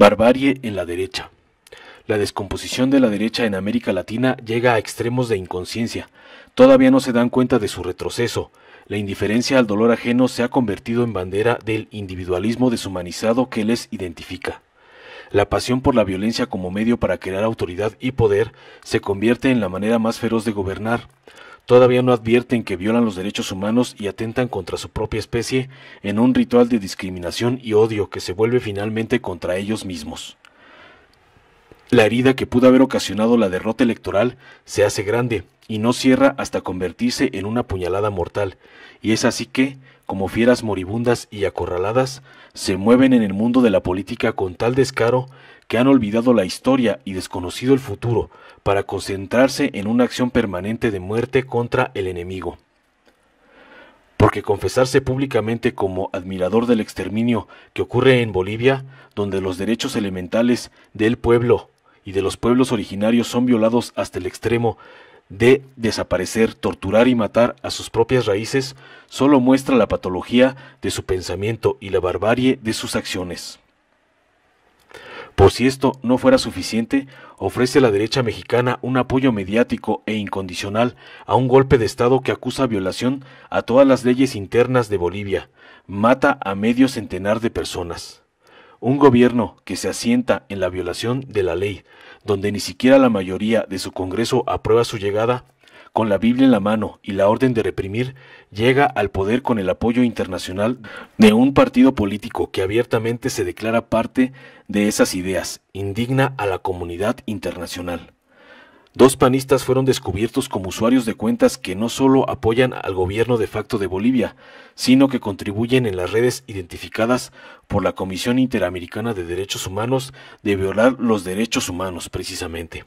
Barbarie en la derecha. La descomposición de la derecha en América Latina llega a extremos de inconsciencia. Todavía no se dan cuenta de su retroceso. La indiferencia al dolor ajeno se ha convertido en bandera del individualismo deshumanizado que les identifica. La pasión por la violencia como medio para crear autoridad y poder se convierte en la manera más feroz de gobernar todavía no advierten que violan los derechos humanos y atentan contra su propia especie en un ritual de discriminación y odio que se vuelve finalmente contra ellos mismos. La herida que pudo haber ocasionado la derrota electoral se hace grande y no cierra hasta convertirse en una puñalada mortal, y es así que, como fieras moribundas y acorraladas, se mueven en el mundo de la política con tal descaro que han olvidado la historia y desconocido el futuro para concentrarse en una acción permanente de muerte contra el enemigo. Porque confesarse públicamente como admirador del exterminio que ocurre en Bolivia, donde los derechos elementales del pueblo y de los pueblos originarios son violados hasta el extremo de desaparecer, torturar y matar a sus propias raíces solo muestra la patología de su pensamiento y la barbarie de sus acciones. Por si esto no fuera suficiente, ofrece la derecha mexicana un apoyo mediático e incondicional a un golpe de Estado que acusa violación a todas las leyes internas de Bolivia, mata a medio centenar de personas. Un gobierno que se asienta en la violación de la ley, donde ni siquiera la mayoría de su Congreso aprueba su llegada, con la Biblia en la mano y la orden de reprimir, llega al poder con el apoyo internacional de un partido político que abiertamente se declara parte de esas ideas, indigna a la comunidad internacional. Dos panistas fueron descubiertos como usuarios de cuentas que no solo apoyan al gobierno de facto de Bolivia, sino que contribuyen en las redes identificadas por la Comisión Interamericana de Derechos Humanos de violar los derechos humanos precisamente.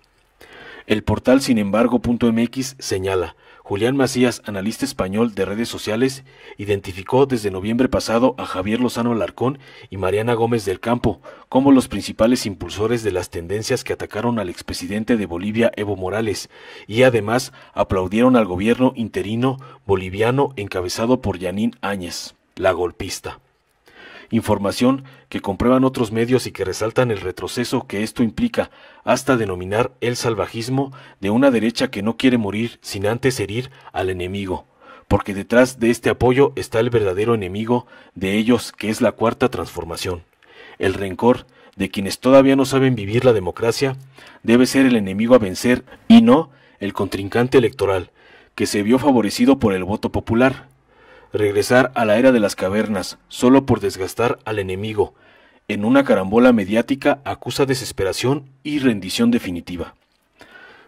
El portal sin embargo.mx señala, Julián Macías, analista español de redes sociales, identificó desde noviembre pasado a Javier Lozano Alarcón y Mariana Gómez del Campo como los principales impulsores de las tendencias que atacaron al expresidente de Bolivia Evo Morales y además aplaudieron al gobierno interino boliviano encabezado por Yanín Áñez, la golpista información que comprueban otros medios y que resaltan el retroceso que esto implica, hasta denominar el salvajismo de una derecha que no quiere morir sin antes herir al enemigo, porque detrás de este apoyo está el verdadero enemigo de ellos, que es la cuarta transformación. El rencor de quienes todavía no saben vivir la democracia debe ser el enemigo a vencer y no el contrincante electoral, que se vio favorecido por el voto popular regresar a la era de las cavernas, solo por desgastar al enemigo. En una carambola mediática acusa desesperación y rendición definitiva.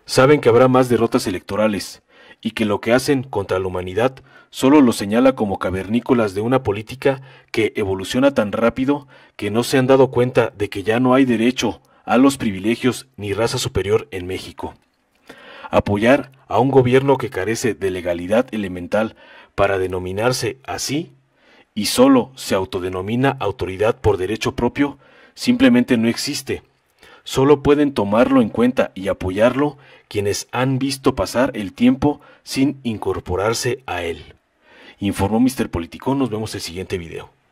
Saben que habrá más derrotas electorales, y que lo que hacen contra la humanidad solo los señala como cavernícolas de una política que evoluciona tan rápido que no se han dado cuenta de que ya no hay derecho a los privilegios ni raza superior en México. Apoyar a un gobierno que carece de legalidad elemental para denominarse así y solo se autodenomina autoridad por derecho propio, simplemente no existe. Solo pueden tomarlo en cuenta y apoyarlo quienes han visto pasar el tiempo sin incorporarse a él. Informó Mr. Politico. nos vemos en el siguiente video.